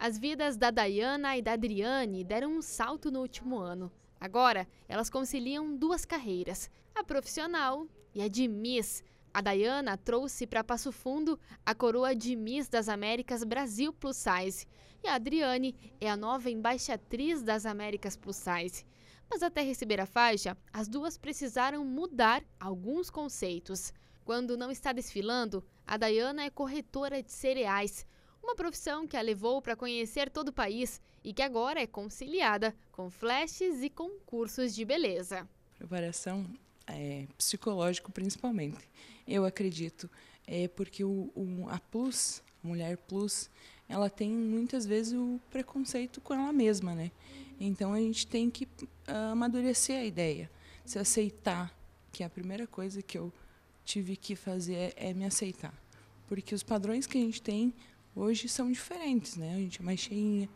As vidas da Dayana e da Adriane deram um salto no último ano. Agora, elas conciliam duas carreiras, a profissional e a de Miss. A Dayana trouxe para Passo Fundo a coroa de Miss das Américas Brasil Plus Size. E a Adriane é a nova embaixatriz das Américas Plus Size. Mas até receber a faixa, as duas precisaram mudar alguns conceitos. Quando não está desfilando, a Dayana é corretora de cereais uma profissão que a levou para conhecer todo o país e que agora é conciliada com flashes e concursos de beleza. Preparação é, psicológico principalmente, eu acredito, é porque o, o, a plus, mulher plus, ela tem muitas vezes o preconceito com ela mesma, né? Então a gente tem que ah, amadurecer a ideia, se aceitar, que é a primeira coisa que eu tive que fazer é, é me aceitar, porque os padrões que a gente tem hoje são diferentes, né? A gente é mais cheinha,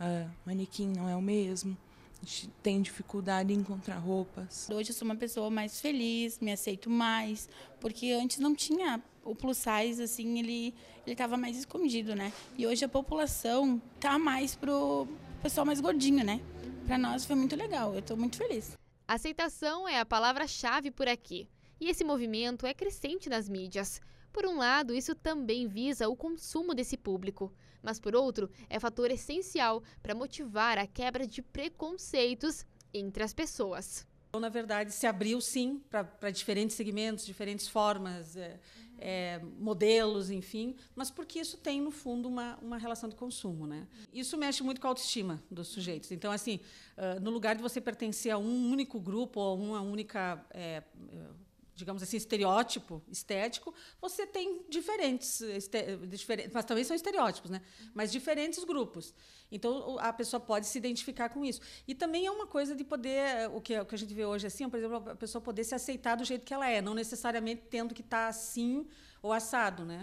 uh, manequim não é o mesmo, a gente tem dificuldade em encontrar roupas. Hoje eu sou uma pessoa mais feliz, me aceito mais, porque antes não tinha o plus size, assim, ele ele estava mais escondido, né? E hoje a população tá mais pro pessoal mais gordinho, né? Para nós foi muito legal, eu estou muito feliz. Aceitação é a palavra-chave por aqui. E esse movimento é crescente nas mídias. Por um lado, isso também visa o consumo desse público, mas por outro, é fator essencial para motivar a quebra de preconceitos entre as pessoas. Então, na verdade, se abriu sim para diferentes segmentos, diferentes formas, é, uhum. é, modelos, enfim, mas porque isso tem, no fundo, uma, uma relação de consumo. Né? Isso mexe muito com a autoestima dos sujeitos. Então, assim, uh, no lugar de você pertencer a um único grupo ou a uma única. uh, digamos assim, estereótipo estético, você tem diferentes, diferentes mas também são estereótipos, né? Mas diferentes grupos. Então a pessoa pode se identificar com isso. E também é uma coisa de poder, eh, o que, o que a gente vê hoje assim, é, por exemplo, a pessoa poder se aceitar do jeito que ela é, não necessariamente tendo que estar tá assim ou assado, né?